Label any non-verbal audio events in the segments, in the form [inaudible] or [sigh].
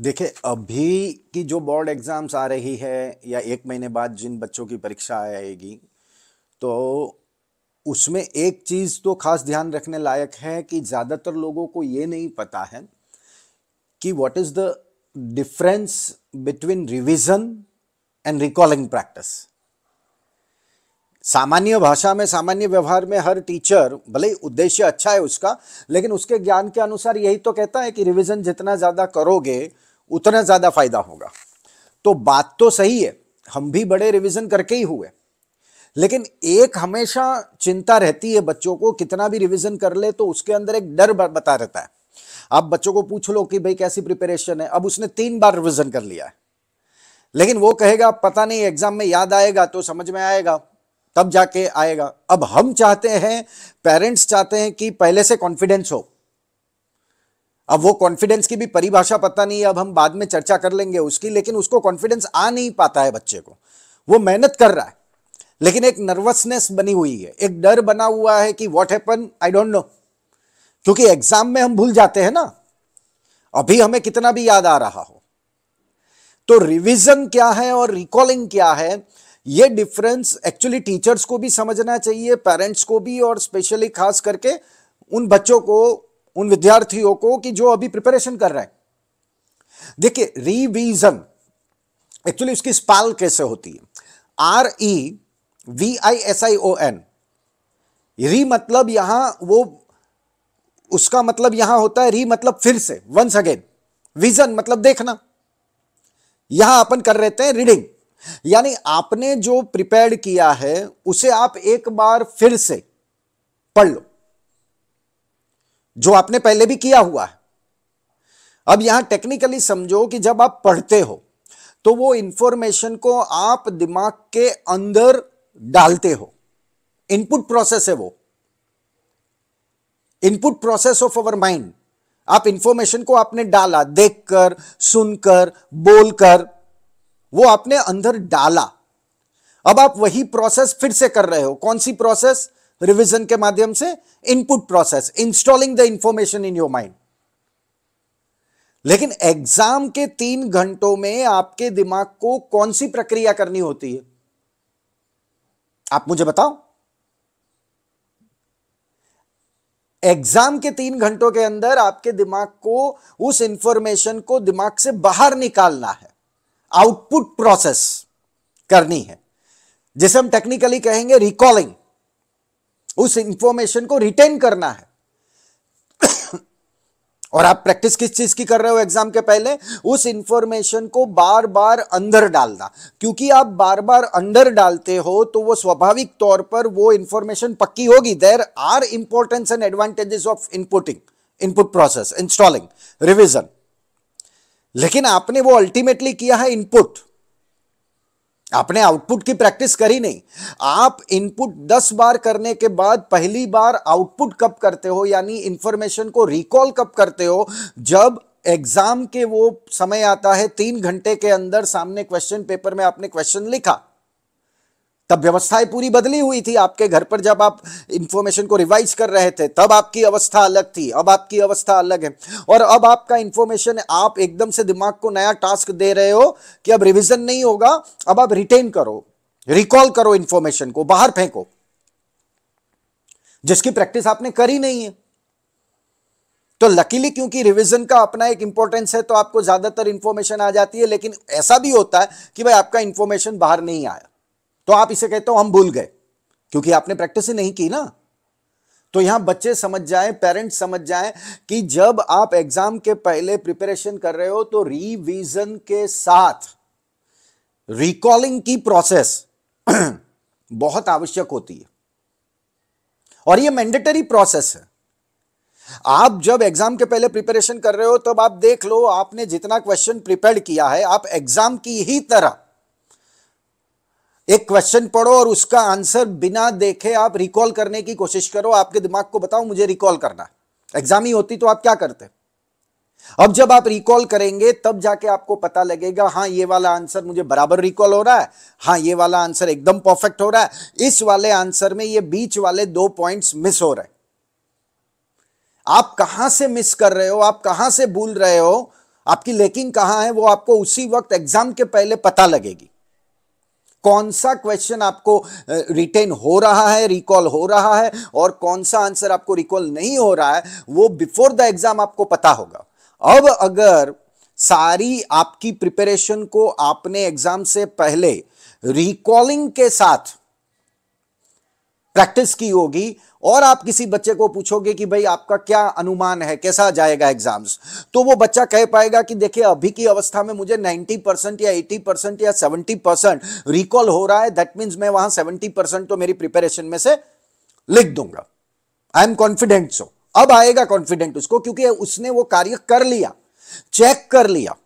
देखिए अभी की जो बोर्ड एग्ज़ाम्स आ रही है या एक महीने बाद जिन बच्चों की परीक्षा आएगी तो उसमें एक चीज़ तो खास ध्यान रखने लायक है कि ज़्यादातर लोगों को ये नहीं पता है कि what is the difference between revision and recalling practice सामान्य भाषा में सामान्य व्यवहार में हर टीचर भले ही उद्देश्य अच्छा है उसका लेकिन उसके ज्ञान के अनुसार यही तो कहता है कि रिविज़न जितना ज़्यादा करोगे उतना ज़्यादा फायदा होगा तो बात तो सही है हम भी बड़े रिविज़न करके ही हुए लेकिन एक हमेशा चिंता रहती है बच्चों को कितना भी रिविज़न कर ले तो उसके अंदर एक डर बता रहता है आप बच्चों को पूछ लो कि भाई कैसी प्रिपरेशन है अब उसने तीन बार रिविज़न कर लिया है लेकिन वो कहेगा पता नहीं एग्जाम में याद आएगा तो समझ में आएगा तब जाके आएगा अब हम चाहते हैं पेरेंट्स चाहते हैं कि पहले से कॉन्फिडेंस हो अब वो कॉन्फिडेंस की भी परिभाषा पता नहीं है अब हम बाद में चर्चा कर लेंगे उसकी लेकिन उसको कॉन्फिडेंस आ नहीं पाता है बच्चे को वो मेहनत कर रहा है लेकिन एक नर्वसनेस बनी हुई है एक डर बना हुआ है कि what happen I don't know क्योंकि एग्जाम में हम भूल जाते हैं ना अभी हमें कितना भी याद आ रहा हो तो रिविजन क्या है और रिकॉलिंग क्या है ये डिफरेंस एक्चुअली टीचर्स को भी समझना चाहिए पेरेंट्स को भी और स्पेशली खास करके उन बच्चों को उन विद्यार्थियों को कि जो अभी प्रिपरेशन कर रहे हैं देखिए रिवीजन एक्चुअली उसकी स्पाल कैसे होती है R E V I S I O N re मतलब यहां वो उसका मतलब यहां होता है री मतलब फिर से वंस अगेन विजन मतलब देखना यहां अपन कर रहे थे रीडिंग यानी आपने जो प्रिपेयर किया है उसे आप एक बार फिर से पढ़ लो जो आपने पहले भी किया हुआ है अब यहां टेक्निकली समझो कि जब आप पढ़ते हो तो वो इंफॉर्मेशन को आप दिमाग के अंदर डालते हो इनपुट प्रोसेस है वो input process of our mind आप इंफॉर्मेशन को आपने डाला देखकर सुनकर बोलकर वो आपने अंदर डाला अब आप वही प्रोसेस फिर से कर रहे हो कौन सी प्रोसेस रिवीजन के माध्यम से input process installing the information in your mind लेकिन एग्जाम के तीन घंटों में आपके दिमाग को कौन सी प्रक्रिया करनी होती है आप मुझे बताओ एग्जाम के तीन घंटों के अंदर आपके दिमाग को उस इंफॉर्मेशन को दिमाग से बाहर निकालना है आउटपुट प्रोसेस करनी है जिसे हम टेक्निकली कहेंगे रिकॉलिंग उस इंफॉर्मेशन को रिटेन करना है और आप प्रैक्टिस किस चीज की कर रहे हो एग्जाम के पहले उस इंफॉर्मेशन को बार बार अंदर डालना क्योंकि आप बार बार अंदर डालते हो तो वो स्वाभाविक तौर पर वो इंफॉर्मेशन पक्की होगी there are importance and advantages of inputting input process installing revision लेकिन आपने वो अल्टीमेटली किया है इनपुट आपने आउटपुट की प्रैक्टिस करी नहीं आप इनपुट दस बार करने के बाद पहली बार आउटपुट कब करते हो यानी इंफॉर्मेशन को रिकॉल कब करते हो जब एग्जाम के वो समय आता है तीन घंटे के अंदर सामने क्वेश्चन पेपर में आपने क्वेश्चन लिखा तब व्यवस्थाएं पूरी बदली हुई थी आपके घर पर जब आप इंफॉर्मेशन को रिवाइज कर रहे थे तब आपकी अवस्था अलग थी अब आपकी अवस्था अलग है और अब आपका इंफॉर्मेशन आप एकदम से दिमाग को नया टास्क दे रहे हो कि अब रिविजन नहीं होगा अब आप रिटेन करो रिकॉल करो इंफॉर्मेशन को बाहर फेंको जिसकी प्रैक्टिस आपने करी नहीं है तो लकीली क्योंकि रिवीजन का अपना एक इंपॉर्टेंस है तो आपको ज्यादातर इंफॉर्मेशन आ जाती है लेकिन ऐसा भी होता है कि भाई आपका इंफॉर्मेशन बाहर नहीं आया तो आप इसे कहते हो हम भूल गए क्योंकि आपने प्रैक्टिस ही नहीं की ना तो यहां बच्चे समझ जाए पेरेंट्स समझ जाए कि जब आप एग्जाम के पहले प्रिपरेशन कर रहे हो तो रिवीजन के साथ रिकॉलिंग की प्रोसेस [clears throat] बहुत आवश्यक होती है और ये मैंडेटरी प्रोसेस है आप जब एग्जाम के पहले प्रिपरेशन कर रहे हो तब तो आप देख लो आपने जितना क्वेश्चन प्रिपेयर किया है आप एग्जाम की ही तरह एक क्वेश्चन पढ़ो और उसका आंसर बिना देखे आप रिकॉल करने की कोशिश करो आपके दिमाग को बताओ मुझे रिकॉल करना एग्जाम ही होती तो आप क्या करते अब जब आप रिकॉल करेंगे तब जाके आपको पता लगेगा हाँ ये वाला आंसर मुझे बराबर रिकॉल हो रहा है हाँ ये वाला आंसर एकदम परफेक्ट हो रहा है इस वाले आंसर में ये बीच वाले दो पॉइंट्स मिस हो रहे आप कहां से मिस कर रहे हो आप कहां से भूल रहे हो आपकी लेकिन कहां है वो आपको उसी वक्त एग्जाम के पहले पता लगेगी कौन सा क्वेश्चन आपको रिटेन हो रहा है रिकॉल हो रहा है और कौन सा आंसर आपको रिकॉल नहीं हो रहा है वो बिफोर द एग्जाम आपको पता होगा अब अगर सारी आपकी प्रिपरेशन को आपने एग्जाम से पहले रिकॉलिंग के साथ प्रैक्टिस की होगी और आप किसी बच्चे को पूछोगे कि भाई आपका क्या अनुमान है कैसा जाएगा एग्जाम्स तो वो बच्चा कह पाएगा कि देखिए अभी की अवस्था में मुझे 90 परसेंट या 80 परसेंट या 70 परसेंट रिकॉल हो रहा है दैट मीन्स मैं वहां 70 परसेंट तो मेरी प्रिपरेशन में से लिख दूंगा आई एम कॉन्फिडेंट सो अब आएगा कॉन्फिडेंट उसको क्योंकि उसने वो कार्य कर लिया चेक कर लिया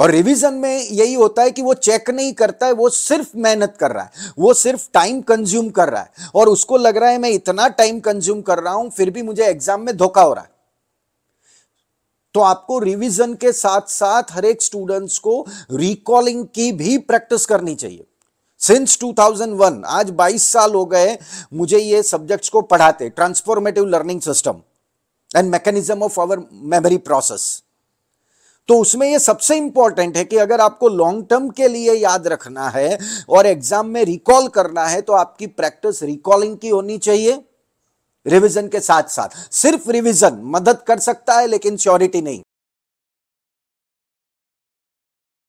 और रिवीजन में यही होता है कि वो चेक नहीं करता है वो सिर्फ मेहनत कर रहा है वो सिर्फ टाइम कंज्यूम कर रहा है और उसको लग रहा है मैं इतना टाइम कंज्यूम कर रहा हूं फिर भी मुझे एग्जाम में धोखा हो रहा है तो आपको रिवीजन के साथ साथ हर एक स्टूडेंट्स को रिकॉलिंग की भी प्रैक्टिस करनी चाहिए सिंस 2001 आज 22 साल हो गए मुझे ये सब्जेक्ट्स को पढ़ाते transformative learning system and mechanism of our memory process तो उसमें ये सबसे इंपॉर्टेंट है कि अगर आपको लॉन्ग टर्म के लिए याद रखना है और एग्जाम में रिकॉल करना है तो आपकी प्रैक्टिस रिकॉलिंग की होनी चाहिए रिवीजन के साथ साथ सिर्फ रिवीजन मदद कर सकता है लेकिन श्योरिटी नहीं